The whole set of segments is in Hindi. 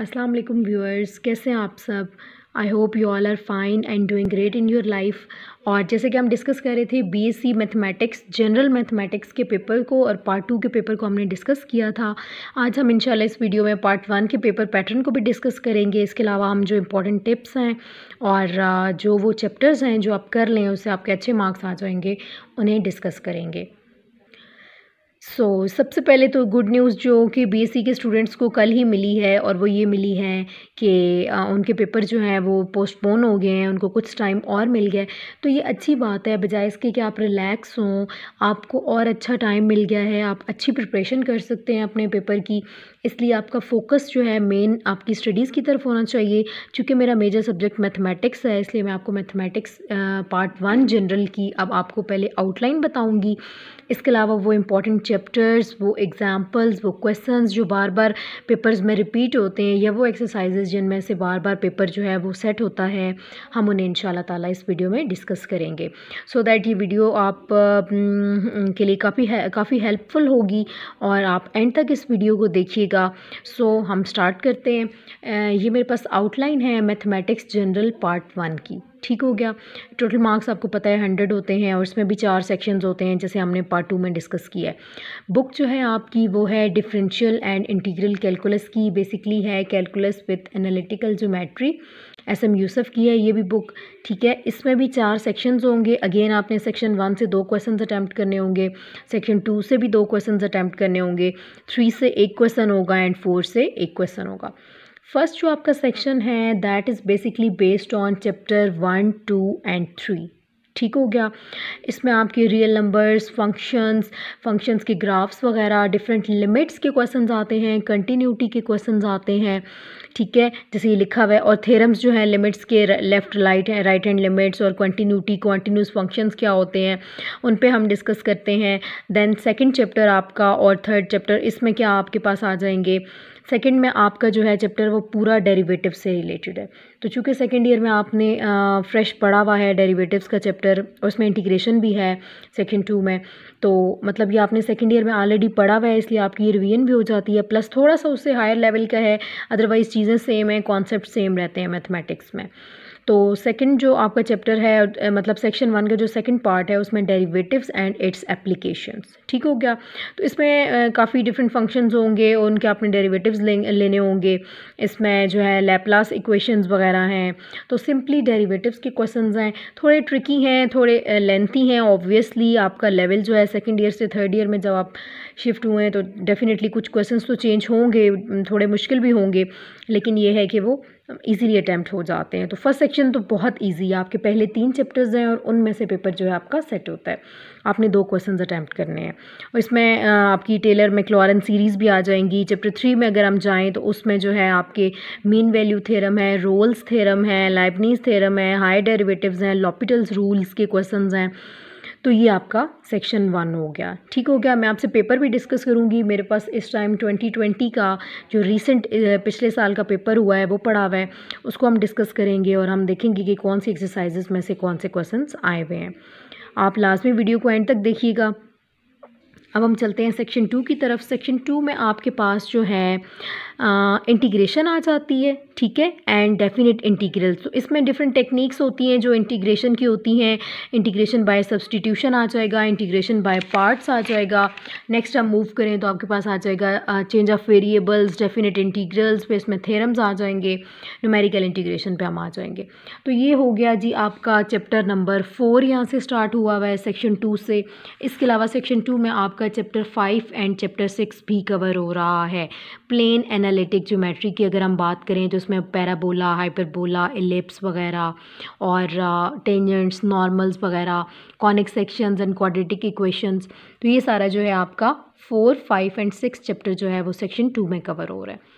अस्सलाम वालेकुम व्यूअर्स कैसे हैं आप सब I hope you all are fine and doing great in your life और जैसे कि हम डिस्कस कर रहे थे बीएससी मैथमेटिक्स जनरल मैथमेटिक्स के पेपर को और पार्ट टू के पेपर को हमने डिस्कस किया था आज हम इंशाल्लाह इस वीडियो में पार्ट वन के पेपर पैटर्न को भी डिस्कस करेंगे इसके अलावा हम जो इम्पोर्टेंट टिप्स हैं और uh, जो वो चैप्टर्स हैं जो आप कर लें उससे आपके अच्छे मार्क्स आ जाएंगे उन्हें डिस्कस करेंगे सो so, सबसे पहले तो गुड न्यूज़ जो कि बीएससी e के स्टूडेंट्स को कल ही मिली है और वो ये मिली है कि उनके पेपर जो हैं वो पोस्टपोन हो गए हैं उनको कुछ टाइम और मिल गया तो ये अच्छी बात है बजाय इसके कि आप रिलैक्स हों आपको और अच्छा टाइम मिल गया है आप अच्छी प्रिपरेशन कर सकते हैं अपने पेपर की इसलिए आपका फोकस जो है मेन आपकी स्टडीज़ की तरफ होना चाहिए क्योंकि मेरा मेजर सब्जेक्ट मैथमेटिक्स है इसलिए मैं आपको मैथमेटिक्स पार्ट वन जनरल की अब आपको पहले आउटलाइन बताऊंगी इसके अलावा वो इम्पॉर्टेंट चैप्टर्स वो एग्जांपल्स वो क्वेश्चंस जो बार बार पेपर्स में रिपीट होते हैं या वो एक्सरसाइजेज जिनमें से बार बार पेपर जो है वो सेट होता है हम उन्हें इन ताला इस वीडियो में डिस्कस करेंगे सो so दैट ये वीडियो आप के लिए काफ़ी काफ़ी हेल्पफुल होगी और आप एंड तक इस वीडियो को देखिएगा कीजिएगा सो so, हम स्टार्ट करते हैं ये मेरे पास आउटलाइन है मैथमेटिक्स जनरल पार्ट वन की ठीक हो गया टोटल मार्क्स आपको पता है हंड्रेड होते हैं और इसमें भी चार सेक्शंस होते हैं जैसे हमने पार्ट टू में डिस्कस किया है बुक जो है आपकी वो है डिफरेंशियल एंड इंटीग्रल कैलकुलस की बेसिकली है calculus with analytical geometry S M Yusuf की है ये भी बुक ठीक है इसमें भी चार सेक्शंस होंगे अगेन आपने सेक्शन वन से दो क्वेश्चंस अटैम्प्ट करने होंगे सेक्शन टू से भी दो क्वेश्चंस अटैम्प्ट करने होंगे थ्री से एक क्वेश्चन होगा एंड फोर से एक क्वेश्चन होगा फर्स्ट जो आपका सेक्शन है that is basically based on chapter one two and three ठीक हो गया इसमें आपके रियल नंबर्स फंक्शंस फंक्शंस के ग्राफ्स वगैरह डिफरेंट लिमिट्स के क्वेश्चंस आते हैं कंटिन्यूटी के क्वेश्चंस आते हैं ठीक है जैसे ये लिखा हुआ है और थेरम्स जो है लिमिट्स के लेफ्ट राइट है राइट हैंड लिमिट्स और कंटिन्यूटी कॉन्टीन्यूस फंक्शंस क्या होते हैं उन पर हम डिस्कस करते हैं देन सेकेंड चैप्टर आपका और थर्ड चैप्टर इसमें क्या आपके पास आ जाएंगे सेकेंड में आपका जो है चैप्टर वो पूरा डेरिवेटिव से रिलेटेड है तो चूँकि सेकेंड ईयर में आपने फ्रेश पढ़ा हुआ है डेरिवेटिव्स का चैप्टर और उसमें इंटीग्रेशन भी है सेकेंड टू में तो मतलब ये आपने सेकेंड ईयर में ऑलरेडी पढ़ा हुआ है इसलिए आपकी रिवीजन भी हो जाती है प्लस थोड़ा सा उससे हायर लेवल का है अदरवाइज़ चीज़ें सेम है कॉन्सेप्ट सेम रहते हैं मैथमेटिक्स में तो सेकंड जो आपका चैप्टर है मतलब सेक्शन वन का जो सेकंड पार्ट है उसमें डेरिवेटिव्स एंड इट्स एप्लीकेशंस ठीक हो गया तो इसमें काफ़ी डिफरेंट फंक्शंस होंगे उनके आपने डेरिवेटिव्स ले, लेने होंगे इसमें जो है लैपलास इक्वेशंस वगैरह हैं तो सिंपली डेरिवेटिव्स के क्वेश्चन हैं थोड़े ट्रिकी हैं थोड़े लेंथी हैं ऑब्वियसली आपका लेवल जो है सेकेंड ईयर से थर्ड ईयर में जब आप शिफ्ट हुए हैं तो डेफिनेटली कुछ क्वेश्चन तो चेंज होंगे थोड़े मुश्किल भी होंगे लेकिन ये है कि वो ईजीली अटैम्प्ट हो जाते हैं तो फर्स्ट सेक्शन तो बहुत ईजी है आपके पहले तीन चैप्टर्स हैं और उनमें से पेपर जो है आपका सेट होता है आपने दो क्वेश्चंस अटैम्प्ट करने हैं और इसमें आपकी टेलर में क्लोरन सीरीज़ भी आ जाएंगी चैप्टर थ्री में अगर हम जाएँ तो उसमें जो है आपके मीन वैल्यू थेरम है रोल्स थेरम है लाइबनीज थेरम है हाई डेरिवेटिव्स हैं लॉपिटल्स रूल्स के क्वेश्चन हैं तो ये आपका सेक्शन वन हो गया ठीक हो गया मैं आपसे पेपर भी डिस्कस करूँगी मेरे पास इस टाइम ट्वेंटी ट्वेंटी का जो रिसेंट पिछले साल का पेपर हुआ है वो पढ़ा हुआ है उसको हम डिस्कस करेंगे और हम देखेंगे कि कौन सी एक्सरसाइजेज में से कौन से क्वेश्चन आए हुए हैं आप लास्ट में वीडियो को एंड तक देखिएगा अब हम चलते हैं सेक्शन टू की तरफ सेक्शन टू में आपके पास जो है इंटीग्रेशन आ जाती है ठीक है एंड डेफिनेट इंटीग्रल तो इसमें डिफरेंट टेक्निक्स होती हैं जो इंटीग्रेशन की होती हैं इंटीग्रेशन बाय सब्सटीट्यूशन आ जाएगा इंटीग्रेशन बाय पार्ट्स आ जाएगा नेक्स्ट हम मूव करें तो आपके पास आ जाएगा change of variables definite integrals पे इसमें थेरम्स आ जाएंगे न्यूमेरिकल इंटीग्रेशन पर हम आ जाएंगे तो ये हो गया जी आपका चैप्टर नंबर फोर यहाँ से स्टार्ट हुआ हुआ है सेक्शन टू से इसके अलावा सेक्शन टू में आपका chapter five and chapter six भी कवर हो रहा है प्लेन एनालिटिक ज्योमेट्री की अगर हम बात करें तो उसमें पैराबोला हाइपरबोला एलिप्स वगैरह और टेंजेंट्स नॉर्मल्स वगैरह conic sections and quadratic equations तो ये सारा जो है आपका four five and six chapter जो है वो सेक्शन टू में कवर हो रहा है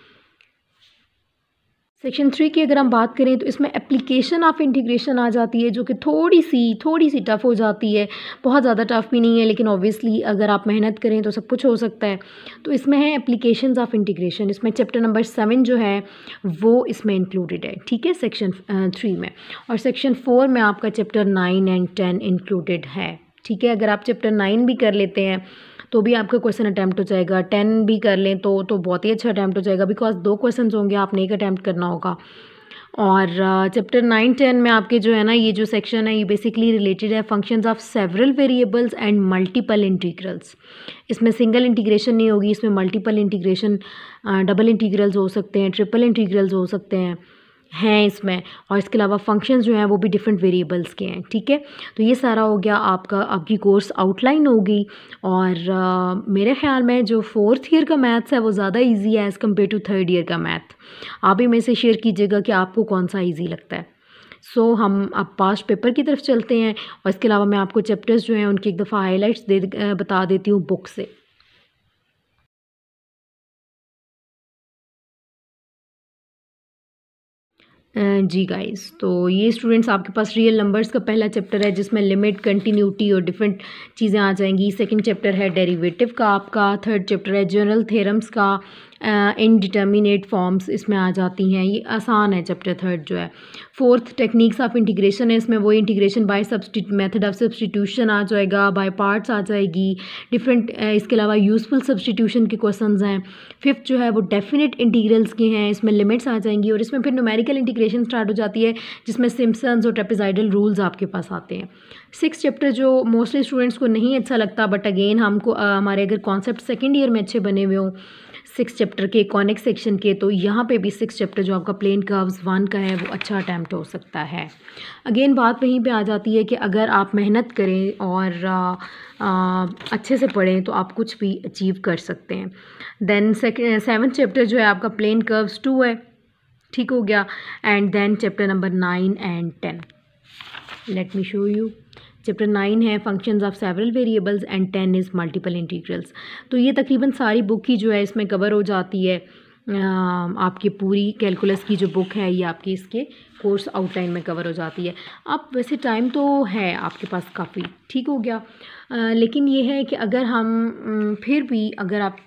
सेक्शन थ्री की अगर हम बात करें तो इसमें एप्लीकेशन ऑफ इंटीग्रेशन आ जाती है जो कि थोड़ी सी थोड़ी सी टफ़ हो जाती है बहुत ज़्यादा टफ़ भी नहीं है लेकिन ऑब्वियसली अगर आप मेहनत करें तो सब कुछ हो सकता है तो इसमें है एप्लीकेशन ऑफ इंटीग्रेशन इसमें चैप्टर नंबर सेवन जो है वो इसमें इंक्लूडेड है ठीक है सेक्शन थ्री में और सेक्शन फोर में आपका chapter nine and ten included है ठीक है अगर आप चैप्टर नाइन भी कर लेते हैं तो भी आपका क्वेश्चन अटैम्प्ट हो जाएगा टेन भी कर लें तो तो बहुत ही अच्छा अटैम्प्ट हो जाएगा बिकॉज दो क्वेश्चन होंगे आपने एक अटैम्प्ट करना होगा और चैप्टर नाइन टेन में आपके जो है ना ये जो सेक्शन है ये बेसिकली रिलेटेड है functions of several variables and multiple integrals इसमें सिंगल इंटीग्रेशन नहीं होगी इसमें मल्टीपल इंटीग्रेशन डबल इंटीग्रल्स हो सकते हैं ट्रिपल इंटीग्रल्स हो सकते हैं हैं इसमें और इसके अलावा फंक्शंस जो हैं वो भी डिफरेंट वेरिएबल्स के हैं ठीक है तो ये सारा हो गया आपका आपकी कोर्स आउटलाइन होगी और आ, मेरे ख्याल में जो फोर्थ ईयर का मैथ्स है वो ज़्यादा ईजी है as compare to third year का मैथ आप ही मेरे से शेयर कीजिएगा कि आपको कौन सा ईजी लगता है सो so, हम अब पास्ट पेपर की तरफ चलते हैं और इसके अलावा मैं आपको चैप्टर्स जो हैं उनकी एक दफ़ा हाईलाइट्स दे बता देती हूँ बुक से जी गाइस तो ये स्टूडेंट्स आपके पास रियल नंबर्स का पहला चैप्टर है जिसमें लिमिट कंटिन्यूटी और डिफरेंट चीज़ें आ जाएंगी सेकंड चैप्टर है डेरिवेटिव का आपका थर्ड चैप्टर है जनरल थेरम्स का इनडिटर्मिनेट फॉर्म्स इसमें आ जाती हैं ये आसान है चैप्टर थर्ड जो है फोर्थ टेक्निक्स ऑफ इंटीग्रेशन है इसमें वो integration by substit method of substitution आ जाएगा बाय पार्ट्स आ जाएगी डिफरेंट इसके अलावा यूज़फुल सब्सटीट्यूशन के क्वेश्चन हैं फिफ्थ जो है वो डेफिनेट इंटीग्रल्स के हैं इसमें लिमिट्स आ जाएंगी और इसमें फिर नोमेरिकल इंटीग्रेशन स्टार्ट हो जाती है जिसमें सिम्सन्स और टेपिजाइडल रूल्स आपके पास आते हैं सिक्स चैप्टर जो मोस्टली स्टूडेंट्स को नहीं अच्छा लगता बट अगेन हमको हमारे अगर कॉन्सेप्ट सेकेंड ईयर में अच्छे बने हुए हों सिक्स चैप्टर के कॉनिक सेक्शन के तो यहाँ पे भी सिक्स चैप्टर जो आपका प्लेन कर्व्स वन का है वो अच्छा अटैम्प्ट हो सकता है अगेन बात वहीं पे आ जाती है कि अगर आप मेहनत करें और आ, आ, अच्छे से पढ़ें तो आप कुछ भी अचीव कर सकते हैं देन सेवन चैप्टर जो है आपका प्लेन कर्व्स टू है ठीक हो गया and then chapter number nine and ten let me show you chapter nine है functions of several variables and ten is multiple integrals तो ये तकरीबन सारी बुक ही जो है इसमें कवर हो जाती है आपकी पूरी कैलकुलस की जो बुक है ये आपकी इसके कोर्स आउटलाइन में कवर हो जाती है अब वैसे टाइम तो है आपके पास काफ़ी ठीक हो गया आ, लेकिन ये है कि अगर हम फिर भी अगर आप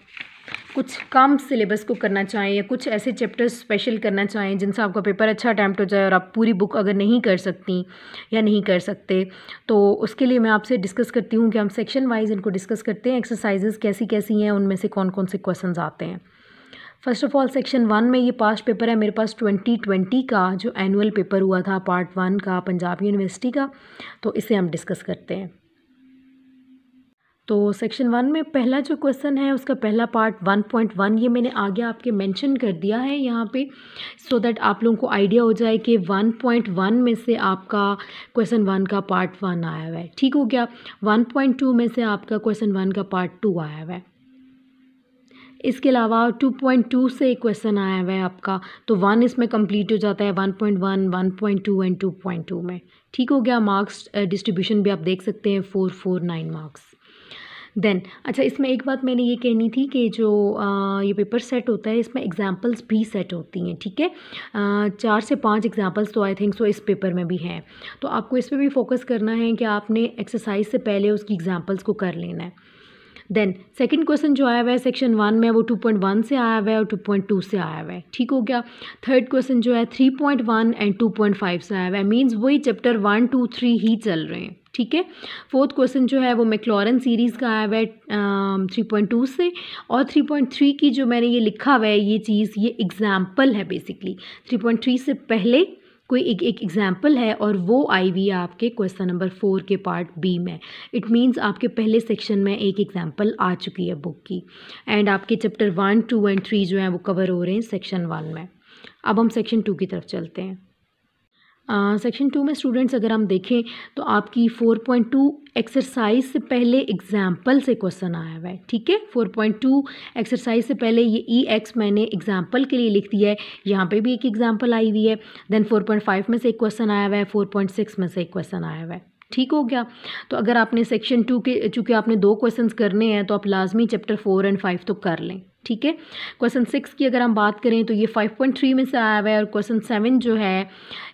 कुछ कम सिलेबस को करना चाहें या कुछ ऐसे चैप्टर्स स्पेशल करना चाहें जिनसे आपका पेपर अच्छा अटैम्प्ट हो जाए और आप पूरी बुक अगर नहीं कर सकती या नहीं कर सकते तो उसके लिए मैं आपसे डिस्कस करती हूँ कि हम सेक्शन वाइज इनको डिस्कस करते हैं एक्सरसाइजेज़ कैसी कैसी हैं उनमें से कौन कौन से क्वेश्चन आते हैं first of all section one में ये पास्ट पेपर है मेरे पास ट्वेंटी ट्वेंटी का जो एनुअल पेपर हुआ था पार्ट वन का पंजाब यूनिवर्सिटी का तो इसे हम डिस्कस करते हैं तो सेक्शन वन में पहला जो क्वेश्चन है उसका पहला पार्ट वन पॉइंट वन ये मैंने आगे आपके मेंशन कर दिया है यहाँ पे सो so दैट आप लोगों को आइडिया हो जाए कि वन पॉइंट वन में से आपका क्वेश्चन वन का पार्ट वन आया हुआ है ठीक हो गया वन पॉइंट टू में से आपका क्वेश्चन वन का पार्ट टू आया हुआ है इसके अलावा 2.2 से एक क्वेश्चन आया हुआ है आपका तो वन इसमें कम्प्लीट हो जाता है पॉइंट टू एंड टू में ठीक हो गया मार्क्स डिस्ट्रीब्यूशन uh, भी आप देख सकते हैं four four nine marks then अच्छा इसमें एक बात मैंने ये कहनी थी कि जो आ, ये पेपर सेट होता है इसमें एग्ज़ाम्पल्स भी सेट होती हैं ठीक है चार से पाँच एग्ज़ाम्पल्स तो आई थिंक सो इस पेपर में भी हैं तो आपको इस पर भी फोकस करना है कि आपने एक्सरसाइज से पहले उसकी एग्ज़ाम्पल्स को कर लेना है देन सेकेंड क्वेश्चन जो आया हुआ है सेक्शन वन में वो टू पॉइंट वन से आया हुआ है और टू पॉइंट टू से आया हुआ है ठीक हो गया थर्ड क्वेश्चन जो है three point one and two point five से आया हुआ है मीन्स वही चैप्टर वन टू थ्री ही चल रहे हैं ठीक है फोर्थ क्वेश्चन जो है वो मैक्लोरन सीरीज़ का आया हुआ है थ्री पॉइंट टू से और थ्री पॉइंट थ्री की जो मैंने ये लिखा हुआ है ये चीज़ ये एग्ज़ाम्पल है बेसिकली थ्री पॉइंट थ्री से पहले कोई एक एक एग्जाम्पल है और वो आई हुई है आपके क्वेश्चन नंबर फोर के पार्ट बी में इट मीन्स आपके पहले सेक्शन में एक एग्जाम्पल आ चुकी है बुक की एंड आपके chapter one two and three जो हैं वो कवर हो रहे हैं सेक्शन वन में अब हम सेक्शन टू की तरफ चलते हैं सेक्शन टू में स्टूडेंट्स अगर हम देखें तो आपकी फोर पॉइंट टू एक्सरसाइज से पहले एग्जाम्पल से क्वेश्चन आया हुआ है ठीक है फोर पॉइंट टू एक्सरसाइज से पहले ये ई e एक्स मैंने एग्जाम्पल के लिए लिख दिया है यहाँ पे भी एक एग्जाम्पल आई हुई है देन फोर पॉइंट फाइव में से एक क्वेश्चन आया हुआ है फोर पॉइंट सिक्स में से एक क्वेश्चन आया हुआ है ठीक हो गया तो अगर आपने सेक्शन टू के चूँकि आपने दो क्वेश्चन करने हैं तो आप लाजमी चैप्टर फोर एंड फाइव तो कर लें ठीक है क्वेश्चन सिक्स की अगर हम बात करें तो ये फाइव पॉइंट थ्री में से आया हुआ है और क्वेश्चन सेवन जो है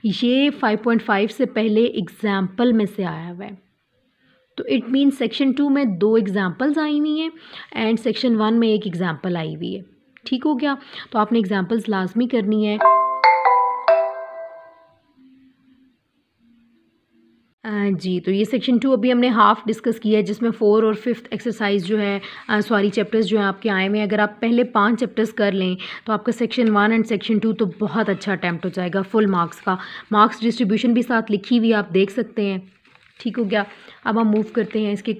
ये फाइव पॉइंट फाइव से पहले एग्जाम्पल में से आया हुआ है तो इट मीन सेक्शन टू में दो एग्जाम्पल्स आई हुई हैं एंड सेक्शन वन में एक एग्ज़ाम्पल आई हुई है ठीक हो गया तो आपने एग्ज़ाम्पल्स लाजमी करनी है जी तो ये सेक्शन टू अभी हमने हाफ डिस्कस किया है जिसमें फोर और फिफ्थ एक्सरसाइज जो है सॉरी चैप्टर्स जो हैं आपके आए हुए अगर आप पहले पांच चैप्टर्स कर लें तो आपका section one and section two तो बहुत अच्छा अटैम्प्ट हो जाएगा फुल मार्क्स का मार्क्स डिस्ट्रीब्यूशन भी साथ लिखी हुई आप देख सकते हैं ठीक हो गया अब हम मूव करते हैं इसके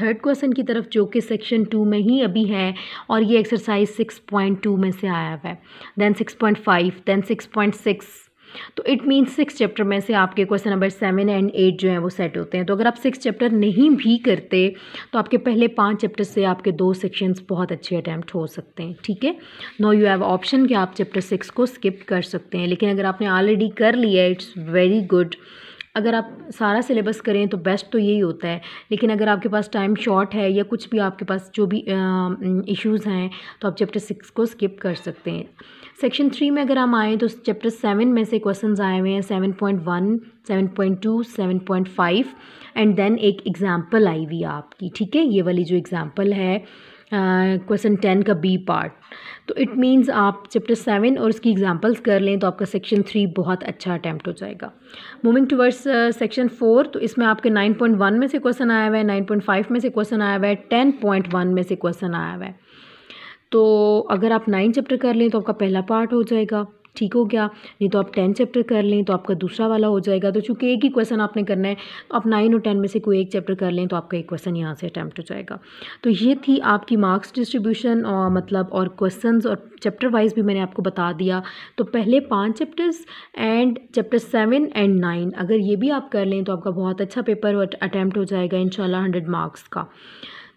थर्ड क्वेश्चन की तरफ जो कि सेक्शन टू में ही अभी है और ये एक्सरसाइज सिक्स पॉइंट टू में से आया हुआ है then six point five then six point six तो इट मीन्स सिक्स चैप्टर में से आपके question number seven and eight जो है वो सेट होते हैं तो अगर आप सिक्स चैप्टर नहीं भी करते तो आपके पहले पाँच चैप्टर से आपके दो सेक्शंस बहुत अच्छे अटैम्प्ट हो सकते हैं ठीक है नो यू हैव ऑप्शन कि आप चैप्टर सिक्स को स्किप कर सकते हैं लेकिन अगर आपने ऑलरेडी कर लिया इट्स वेरी गुड अगर आप सारा सिलेबस करें तो बेस्ट तो यही होता है लेकिन अगर आपके पास टाइम शॉर्ट है या कुछ भी आपके पास जो भी इश्यूज़ हैं तो आप चैप्टर सिक्स को स्किप कर सकते हैं सेक्शन थ्री में अगर हम आएँ तो चैप्टर सेवन में से क्वेश्चन आए हुए हैं seven point one seven point two seven point five and then एक एग्ज़ाम्पल आई हुई आपकी ठीक है ये वाली जो एग्ज़ाम्पल है क्वेश्चन uh, टेन का बी पार्ट तो इट मीन्स आप चैप्टर सेवन और उसकी एग्जांपल्स कर लें तो आपका सेक्शन थ्री बहुत अच्छा अटैम्प्ट हो जाएगा मूविंग टूवर्ड्स सेक्शन फोर तो इसमें आपके नाइन पॉइंट वन में से क्वेश्चन आया हुआ है नाइन पॉइंट फाइव में से क्वेश्चन आया हुआ है टेन पॉइंट वन में से क्वेश्चन आया हुआ है तो अगर आप नाइन चैप्टर कर लें तो आपका पहला पार्ट हो जाएगा ठीक हो गया नहीं तो आप टेन चैप्टर कर लें तो आपका दूसरा वाला हो जाएगा तो चूँकि एक ही क्वेश्चन आपने करना है तो आप नाइन और टेन में से कोई एक चैप्टर कर लें तो आपका एक क्वेश्चन यहाँ से अटैम्प्ट हो जाएगा तो ये थी आपकी मार्क्स डिस्ट्रीब्यूशन और मतलब और क्वेश्चन और चैप्टर वाइज भी मैंने आपको बता दिया तो पहले पाँच chapters and chapter seven and nine अगर ये भी आप कर लें तो आपका बहुत अच्छा पेपर अटैम्प्ट हो जाएगा इन हंड्रेड मार्क्स का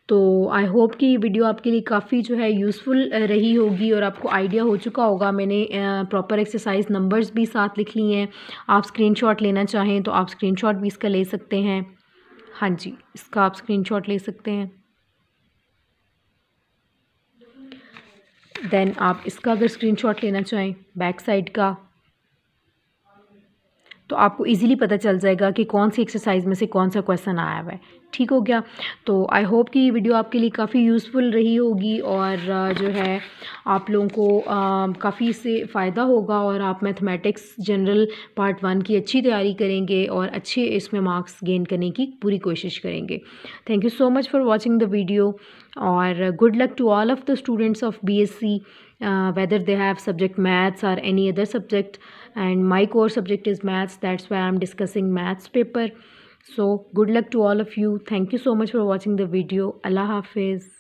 तो आई होप कि ये वीडियो आपके लिए काफ़ी जो है यूज़फुल रही होगी और आपको आइडिया हो चुका होगा मैंने प्रॉपर एक्सरसाइज नंबर्स भी साथ लिख लिए हैं आप स्क्रीनशॉट लेना चाहें तो आप स्क्रीनशॉट भी इसका ले सकते हैं हाँ जी इसका आप स्क्रीनशॉट ले सकते हैं देन आप इसका अगर स्क्रीनशॉट लेना चाहें बैक साइड का तो आपको इजीली पता चल जाएगा कि कौन सी एक्सरसाइज में से कौन सा क्वेश्चन आया हुआ है ठीक हो गया तो आई होप कि ये वीडियो आपके लिए काफ़ी यूज़फुल रही होगी और जो है आप लोगों को काफ़ी से फ़ायदा होगा और आप मैथमेटिक्स जनरल पार्ट वन की अच्छी तैयारी करेंगे और अच्छे इसमें मार्क्स गेन करने की पूरी कोशिश करेंगे thank you so much for watching the video और good luck to all of the students of B S C whether they have subject maths और any other subject and my core subject is maths that's why i'm discussing maths paper so good luck to all of you thank you so much for watching the video allah hafiz